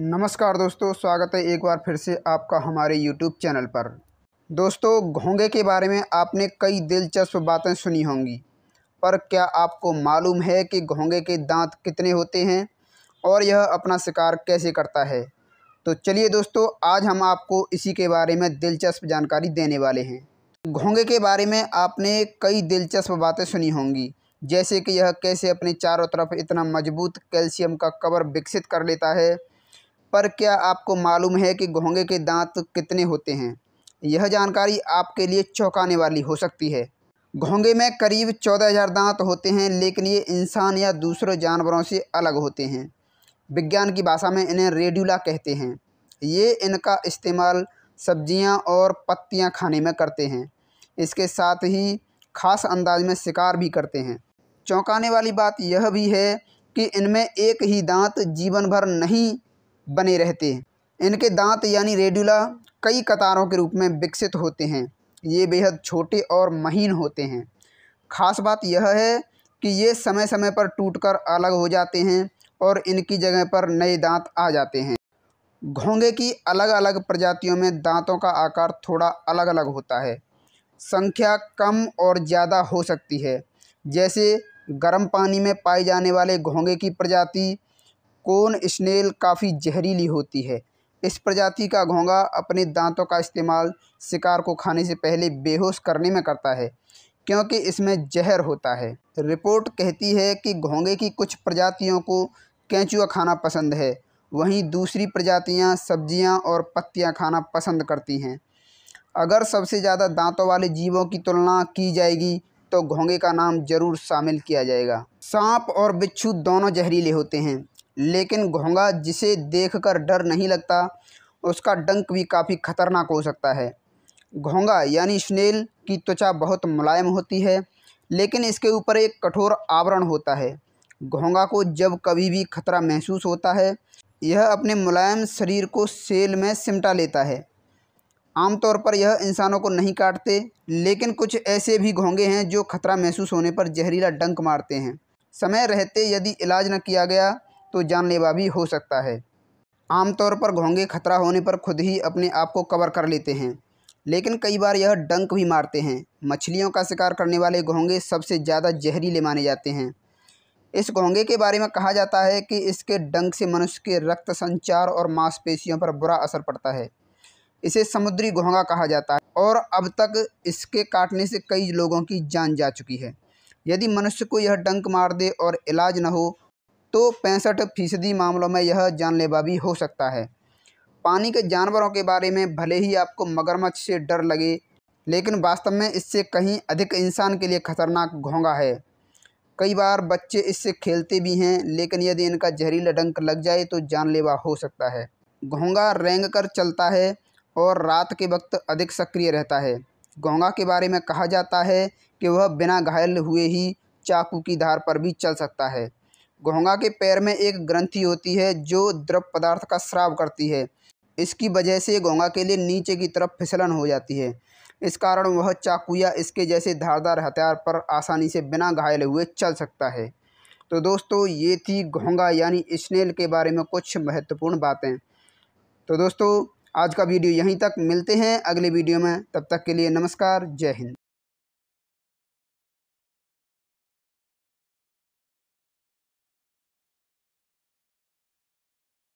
नमस्कार दोस्तों स्वागत है एक बार फिर से आपका हमारे यूट्यूब चैनल पर दोस्तों घोंगे के बारे में आपने कई दिलचस्प बातें सुनी होंगी पर क्या आपको मालूम है कि घोंगे के दांत कितने होते हैं और यह अपना शिकार कैसे करता है तो चलिए दोस्तों आज हम आपको इसी के बारे में दिलचस्प जानकारी देने वाले हैं घोंगे के बारे में आपने कई दिलचस्प बातें सुनी होंगी जैसे कि यह कैसे अपने चारों तरफ इतना मजबूत कैल्शियम का कवर विकसित कर लेता है पर क्या आपको मालूम है कि घोंगे के दांत कितने होते हैं यह जानकारी आपके लिए चौंकाने वाली हो सकती है घोंगे में करीब चौदह हज़ार दांत होते हैं लेकिन ये इंसान या दूसरे जानवरों से अलग होते हैं विज्ञान की भाषा में इन्हें रेडुला कहते हैं ये इनका इस्तेमाल सब्जियां और पत्तियां खाने में करते हैं इसके साथ ही खास अंदाज में शिकार भी करते हैं चौंकाने वाली बात यह भी है कि इनमें एक ही दांत जीवन भर नहीं बने रहते हैं इनके दांत यानी रेडुला कई कतारों के रूप में विकसित होते हैं ये बेहद छोटे और महीन होते हैं खास बात यह है कि ये समय समय पर टूटकर अलग हो जाते हैं और इनकी जगह पर नए दांत आ जाते हैं घोंगे की अलग अलग प्रजातियों में दांतों का आकार थोड़ा अलग अलग होता है संख्या कम और ज़्यादा हो सकती है जैसे गर्म पानी में पाए जाने वाले घोंगे की प्रजाति कोन स्नेल काफ़ी जहरीली होती है इस प्रजाति का घोंगा अपने दांतों का इस्तेमाल शिकार को खाने से पहले बेहोश करने में करता है क्योंकि इसमें जहर होता है रिपोर्ट कहती है कि घोंगे की कुछ प्रजातियों को कैचुआ खाना पसंद है वहीं दूसरी प्रजातियां सब्जियां और पत्तियां खाना पसंद करती हैं अगर सबसे ज़्यादा दांतों वाले जीवों की तुलना की जाएगी तो घोंगे का नाम जरूर शामिल किया जाएगा सांप और बिच्छू दोनों जहरीले होते हैं लेकिन घोंगा जिसे देखकर डर नहीं लगता उसका डंक भी काफ़ी खतरनाक हो सकता है घोंगा यानी स्नेल की त्वचा बहुत मुलायम होती है लेकिन इसके ऊपर एक कठोर आवरण होता है घोंगा को जब कभी भी खतरा महसूस होता है यह अपने मुलायम शरीर को सेल में सिमटा लेता है आमतौर पर यह इंसानों को नहीं काटते लेकिन कुछ ऐसे भी घोंगे हैं जो खतरा महसूस होने पर जहरीला डंक मारते हैं समय रहते यदि इलाज न किया गया तो जानलेवा भी हो सकता है आमतौर पर घोंगे खतरा होने पर खुद ही अपने आप को कवर कर लेते हैं लेकिन कई बार यह डंक भी मारते हैं मछलियों का शिकार करने वाले घोंगे सबसे ज़्यादा जहरीले माने जाते हैं इस घोंगे के बारे में कहा जाता है कि इसके डंक से मनुष्य के रक्त संचार और मांसपेशियों पर बुरा असर पड़ता है इसे समुद्री घोंगा कहा जाता है और अब तक इसके काटने से कई लोगों की जान जा चुकी है यदि मनुष्य को यह डंक मार दे और इलाज न हो तो पैंसठ फीसदी मामलों में यह जानलेवा भी हो सकता है पानी के जानवरों के बारे में भले ही आपको मगरमच्छ से डर लगे लेकिन वास्तव में इससे कहीं अधिक इंसान के लिए खतरनाक घोंगा है कई बार बच्चे इससे खेलते भी हैं लेकिन यदि इनका जहरीला डंक लग जाए तो जानलेवा हो सकता है घोंगा रेंग कर चलता है और रात के वक्त अधिक सक्रिय रहता है घोंगा के बारे में कहा जाता है कि वह बिना घायल हुए ही चाकू की धार पर भी चल सकता है घोंगा के पैर में एक ग्रंथि होती है जो द्रव पदार्थ का श्राव करती है इसकी वजह से घोंगा के लिए नीचे की तरफ फिसलन हो जाती है इस कारण वह चाकू या इसके जैसे धारदार हथियार पर आसानी से बिना घायल हुए चल सकता है तो दोस्तों ये थी घोंगा यानी स्नेल के बारे में कुछ महत्वपूर्ण बातें तो दोस्तों आज का वीडियो यहीं तक मिलते हैं अगले वीडियो में तब तक के लिए नमस्कार जय हिंद